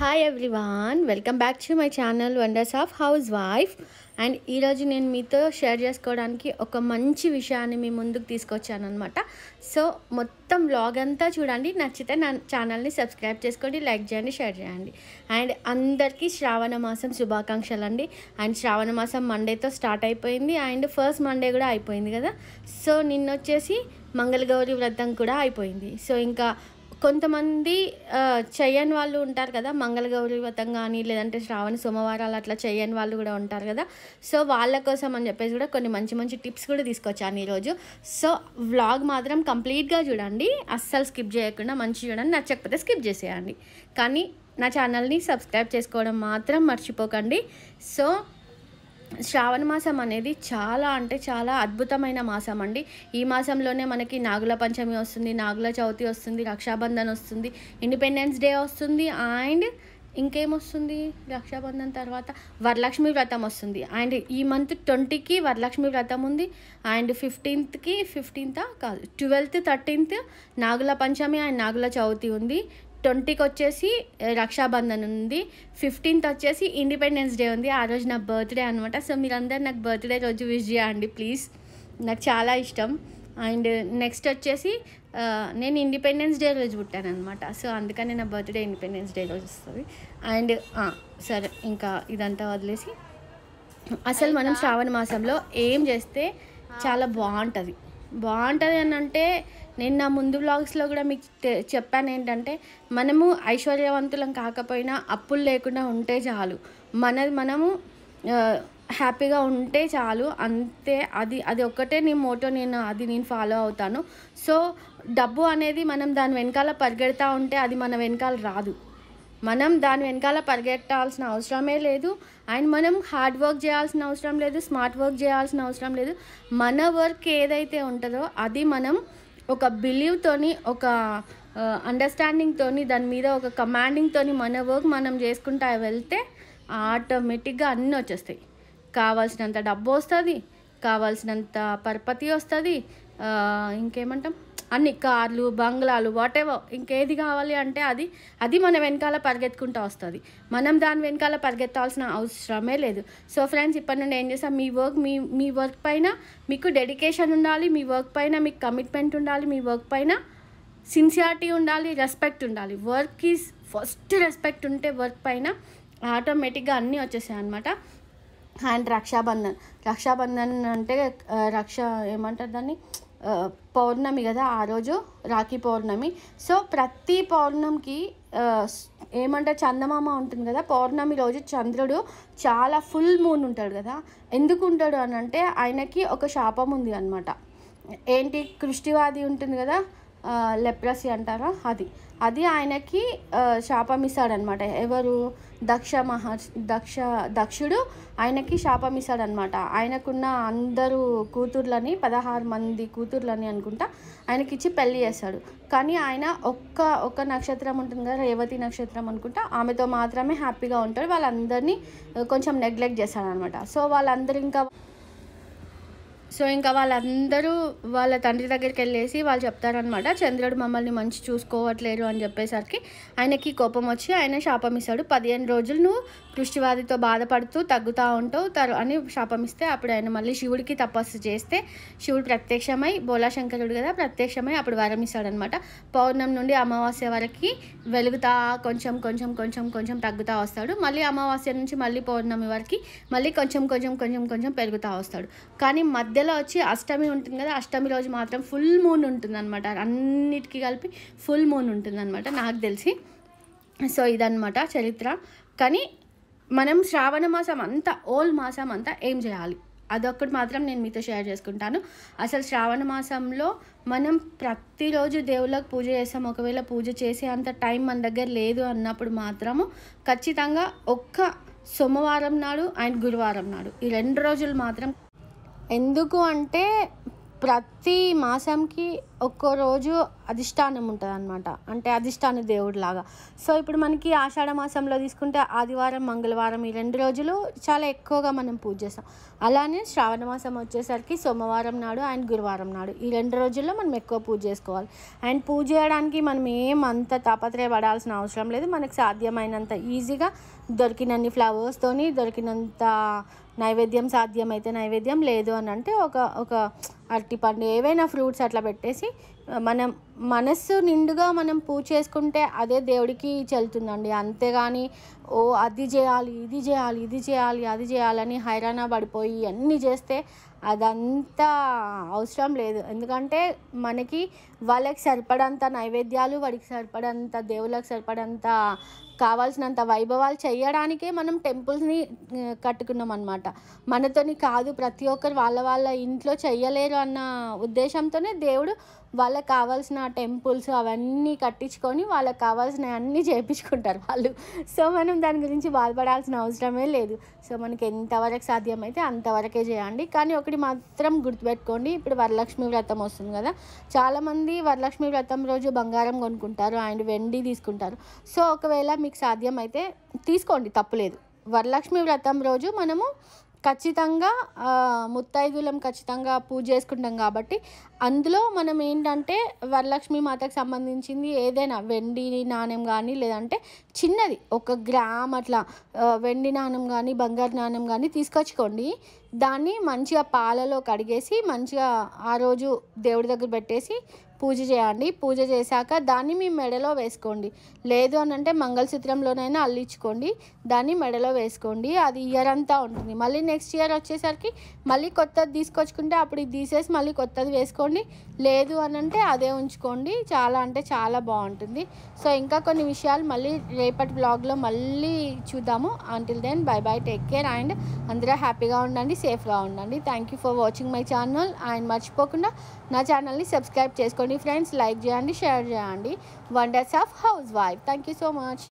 hi everyone welcome back to my channel wonders of housewife and ఈరోజు నేను మీతో share చేసుకోవడానికి ఒక మంచి విషయాన్ని మీ ముందుకు తీసుకొచ్చాను అనమాట సో మొత్తం వ్లాగ్ అంతా చూడండి నచ్చితే నా ఛానల్ని సబ్స్క్రైబ్ చేసుకోండి లైక్ చేయండి షేర్ చేయండి అండ్ అందరికీ శ్రావణ మాసం శుభాకాంక్షలు అండి అండ్ శ్రావణ మాసం మండేతో స్టార్ట్ అయిపోయింది అండ్ ఫస్ట్ మండే కూడా అయిపోయింది కదా సో నిన్న వచ్చేసి మంగళగౌరి వ్రతం కూడా అయిపోయింది సో ఇంకా కొంతమంది చేయని వాళ్ళు ఉంటారు కదా మంగళగౌరి వ్రతం కానీ లేదంటే శ్రావణ సోమవారాలు అట్లా చేయని వాళ్ళు కూడా ఉంటారు కదా సో వాళ్ళ కోసం అని చెప్పేసి కూడా కొన్ని మంచి మంచి టిప్స్ కూడా తీసుకొచ్చాను ఈరోజు సో వ్లాగ్ మాత్రం కంప్లీట్గా చూడండి అస్సలు స్కిప్ చేయకుండా మంచి చూడండి నచ్చకపోతే స్కిప్ చేసేయండి కానీ నా ఛానల్ని సబ్స్క్రైబ్ చేసుకోవడం మాత్రం మర్చిపోకండి సో శ్రావణ మాసం అనేది చాలా అంటే చాలా అద్భుతమైన మాసం అండి ఈ మాసంలోనే మనకి నాగుల పంచమి వస్తుంది నాగుల చవితి వస్తుంది రక్షాబంధన్ వస్తుంది ఇండిపెండెన్స్ డే వస్తుంది అండ్ ఇంకేమొస్తుంది రక్షాబంధన్ తర్వాత వరలక్ష్మి వ్రతం వస్తుంది అండ్ ఈ మంత్ ట్వంటీకి వరలక్ష్మి వ్రతం ఉంది అండ్ ఫిఫ్టీన్త్కి ఫిఫ్టీన్త్ కాదు twelfth thirteenth Nagula Panchami and Nagula Chavithi ఉంది ట్వంటీకి వచ్చేసి రక్షాబంధన్ ఉంది ఫిఫ్టీన్త్ వచ్చేసి ఇండిపెండెన్స్ డే ఉంది ఆ రోజు నా బర్త్డే అనమాట సో మీరందరూ నాకు బర్త్డే రోజు విష్ చేయండి ప్లీజ్ నాకు చాలా ఇష్టం అండ్ నెక్స్ట్ వచ్చేసి నేను ఇండిపెండెన్స్ డే రోజు పుట్టాను అనమాట సో అందుకని నా బర్త్డే ఇండిపెండెన్స్ డే రోజు వస్తుంది అండ్ సరే ఇంకా ఇదంతా వదిలేసి అసలు మనం శ్రావణ మాసంలో ఏం చేస్తే చాలా బాగుంటుంది బాగుంటుంది అని అంటే నేను నా ముందు బ్లాగ్స్లో కూడా మీకు చెప్పాను ఏంటంటే మనము ఐశ్వర్యవంతులం కాకపోయినా అప్పులు లేకుండా ఉంటే చాలు మన మనము హ్యాపీగా ఉంటే చాలు అంతే అది అది ఒక్కటే నీ మోటో నేను అది నేను ఫాలో అవుతాను సో డబ్బు అనేది మనం దాని వెనకాల పరిగెడతా ఉంటే అది మన వెనకాల రాదు మనం దాని వెనకాల పరిగెట్టాల్సిన అవసరమే లేదు అండ్ మనం హార్డ్ వర్క్ చేయాల్సిన అవసరం లేదు స్మార్ట్ వర్క్ చేయాల్సిన అవసరం లేదు మన వర్క్ ఏదైతే ఉంటుందో అది మనం ఒక బిలీవ్తోని ఒక అండర్స్టాండింగ్తోని దాని మీద ఒక కమాండింగ్తోని మన వర్క్ మనం చేసుకుంటా వెళ్తే ఆటోమేటిక్గా అన్నీ వచ్చేస్తాయి కావాల్సినంత డబ్బు వస్తుంది కావాల్సినంత పరపతి వస్తుంది ఇంకేమంటాం అన్ని కార్లు బంగ్లాలు వాటెవో ఇంకేది కావాలి అంటే అది అది మన వెనకాల పరిగెత్తుకుంటూ వస్తుంది మనం దాని వెనకాల పరిగెత్తాల్సిన అవసరమే లేదు సో ఫ్రెండ్స్ ఇప్పటి నుండి ఏం చేస్తాం మీ వర్క్ మీ మీ వర్క్ పైన మీకు డెడికేషన్ ఉండాలి మీ వర్క్ పైన మీకు కమిట్మెంట్ ఉండాలి మీ వర్క్ పైన సిన్సియారిటీ ఉండాలి రెస్పెక్ట్ ఉండాలి వర్క్ ఈజ్ ఫస్ట్ రెస్పెక్ట్ ఉంటే వర్క్ పైన ఆటోమేటిక్గా అన్నీ వచ్చేసాయి అనమాట అండ్ రక్షాబంధన్ రక్షాబంధన్ అంటే రక్ష ఏమంటారు దాన్ని పౌర్ణమి కదా ఆ రోజు రాఖీ పౌర్ణమి సో ప్రతి పౌర్ణమికి ఏమంటే చందమామ ఉంటుంది కదా పౌర్ణమి రోజు చంద్రుడు చాలా ఫుల్ మూన్ ఉంటాడు కదా ఎందుకు ఉంటాడు అని అంటే ఆయనకి ఒక శాపం ఉంది అనమాట ఏంటి కృష్టివాది ఉంటుంది కదా లెప్రసీ అంటారా అది అది ఆయనకి శాపం ఇస్తాడనమాట ఎవరు దక్ష మహా దక్ష దక్షుడు ఆయనకి శాపం ఇస్తాడనమాట ఆయనకున్న అందరూ కూతుర్లని పదహారు మంది కూతుర్లని అనుకుంటా ఆయనకిచ్చి పెళ్ళి చేస్తాడు కానీ ఆయన ఒక్క ఒక్క నక్షత్రం ఉంటుంది కదా రేవతి నక్షత్రం అనుకుంటా ఆమెతో మాత్రమే హ్యాపీగా ఉంటాడు వాళ్ళందరినీ కొంచెం నెగ్లెక్ట్ చేస్తాడనమాట సో వాళ్ళందరూ ఇంకా సో ఇంకా వాళ్ళందరూ వాళ్ళ తండ్రి దగ్గరికి వెళ్ళేసి వాళ్ళు చెప్తారనమాట చంద్రుడు మమ్మల్ని మంచి చూసుకోవట్లేరు అని చెప్పేసరికి ఆయనకి కోపం వచ్చి ఆయన శాపం ఇస్తాడు పదిహేను రోజులు నువ్వు దృష్టివాదితో బాధపడుతూ తగ్గుతూ ఉంటావు తరు అని శాపం ఇస్తే అప్పుడు ఆయన మళ్ళీ శివుడికి తపస్సు చేస్తే శివుడు ప్రత్యక్షమై బోలాశంకరుడు కదా ప్రత్యక్షమై అప్పుడు వరం ఇస్తాడనమాట పౌర్ణం నుండి అమావాస్య వరకు వెలుగుతా కొంచెం కొంచెం కొంచెం కొంచెం తగ్గుతూ వస్తాడు మళ్ళీ అమావాస్య నుంచి మళ్ళీ పౌర్ణమి వరకు మళ్ళీ కొంచెం కొంచెం కొంచెం కొంచెం పెరుగుతూ వస్తాడు కానీ మధ్యలో మధ్యలో వచ్చి అష్టమి ఉంటుంది కదా అష్టమి రోజు మాత్రం ఫుల్ మూన్ ఉంటుంది అనమాట అన్నిటికీ కలిపి ఫుల్ మూన్ ఉంటుంది అనమాట నాకు తెలిసి సో ఇదనమాట చరిత్ర కానీ మనం శ్రావణ మాసం అంతా ఓల్ మాసం అంతా ఏం చేయాలి అదొక్కటి మాత్రం నేను మీతో షేర్ చేసుకుంటాను అసలు శ్రావణ మాసంలో మనం ప్రతిరోజు దేవుళ్ళకు పూజ చేస్తాం ఒకవేళ పూజ చేసే అంత టైం మన దగ్గర లేదు అన్నప్పుడు మాత్రము ఖచ్చితంగా ఒక్క సోమవారం నాడు అండ్ గురువారం నాడు ఈ రెండు రోజులు మాత్రం ఎందుకు అంటే ప్రతి మాసంకి ఒక్కో రోజు అధిష్టానం ఉంటుంది అనమాట అంటే అధిష్టాన లాగా సో ఇప్పుడు మనకి ఆషాఢ మాసంలో తీసుకుంటే ఆదివారం మంగళవారం ఈ రెండు రోజులు చాలా ఎక్కువగా మనం పూజ చేస్తాం అలానే శ్రావణ మాసం వచ్చేసరికి సోమవారం నాడు అండ్ గురువారం నాడు ఈ రెండు రోజుల్లో మనం ఎక్కువ పూజ చేసుకోవాలి అండ్ పూజ చేయడానికి మనం ఏం అంత తాపత్రయపడాల్సిన అవసరం లేదు మనకు సాధ్యమైనంత ఈజీగా దొరికినన్ని ఫ్లవర్స్తోని దొరికినంత నైవేద్యం సాధ్యమైతే నైవేద్యం లేదు అని అంటే ఒక ఒక అరటిపండు ఏవైనా ఫ్రూట్స్ అట్లా పెట్టేసి మనం మనస్సు నిండుగా మనం పూజ చేసుకుంటే అదే దేవుడికి చెల్తుందండి అంతేగాని ఓ అది చేయాలి ఇది చేయాలి ఇది చేయాలి అది చేయాలని హైరాణ పడిపోయి అన్నీ చేస్తే అదంతా అవసరం లేదు ఎందుకంటే మనకి వాళ్ళకి సరిపడంత నైవేద్యాలు వాడికి సరిపడంత దేవుళ్ళకి సరిపడంత కావాల్సినంత వైభవాలు చేయడానికే మనం టెంపుల్స్ని కట్టుకున్నాం అనమాట మనతోని కాదు ప్రతి ఒక్కరు వాళ్ళ వాళ్ళ ఇంట్లో చెయ్యలేరు అన్న ఉద్దేశంతోనే దేవుడు వాళ్ళకి కావాల్సిన టెంపుల్స్ అవన్నీ కట్టించుకొని వాళ్ళకి కావాల్సిన అన్నీ చేయించుకుంటారు వాళ్ళు సో మనం దాని గురించి బాధపడాల్సిన అవసరమే లేదు సో మనకి ఎంతవరకు సాధ్యమైతే అంతవరకే చేయండి కానీ ఒకటి మాత్రం గుర్తుపెట్టుకోండి ఇప్పుడు వరలక్ష్మి వ్రతం వస్తుంది కదా చాలామంది వరలక్ష్మి వ్రతం రోజు బంగారం కొనుక్కుంటారు అండ్ వెండి తీసుకుంటారు సో ఒకవేళ మీకు సాధ్యమైతే తీసుకోండి తప్పులేదు వరలక్ష్మి వ్రతం రోజు మనము ఖచ్చితంగా ముత్తైదులం ఖచ్చితంగా పూజ చేసుకుంటాం కాబట్టి అందులో మనం ఏంటంటే వరలక్ష్మి మాతకు సంబంధించింది ఏదైనా వెండి నాణ్యం కానీ లేదంటే చిన్నది ఒక గ్రామ్ అట్లా వెండి నాణ్యం కానీ బంగారు నాణ్యం కానీ తీసుకొచ్చుకోండి దాన్ని మంచిగా పాలలో కడిగేసి మంచిగా ఆ రోజు దేవుడి దగ్గర పెట్టేసి పూజ చేయండి పూజ చేశాక దాన్ని మీ మెడలో వేసుకోండి లేదు అని అంటే మంగళసూత్రంలోనైనా అల్లించుకోండి దాన్ని మెడలో వేసుకోండి అది ఇయర్ అంతా ఉంటుంది మళ్ళీ నెక్స్ట్ ఇయర్ వచ్చేసరికి మళ్ళీ కొత్తది తీసుకొచ్చుకుంటే అప్పుడు ఇది తీసేసి మళ్ళీ కొత్తది వేసుకోండి లేదు అని అంటే అదే ఉంచుకోండి చాలా అంటే చాలా బాగుంటుంది సో ఇంకా కొన్ని విషయాలు మళ్ళీ రేపటి బ్లాగ్లో మళ్ళీ చూద్దాము until then bye bye take care and అందరూ హ్యాపీగా ఉండండి సేఫ్గా ఉండండి thank you for watching my channel and మర్చిపోకుండా నా ఛానల్ని సబ్స్క్రైబ్ చేసుకోండి చేసుకోండి ఫ్రెండ్స్ లైక్ చేయండి షేర్ చేయండి wonders of housewife thank so much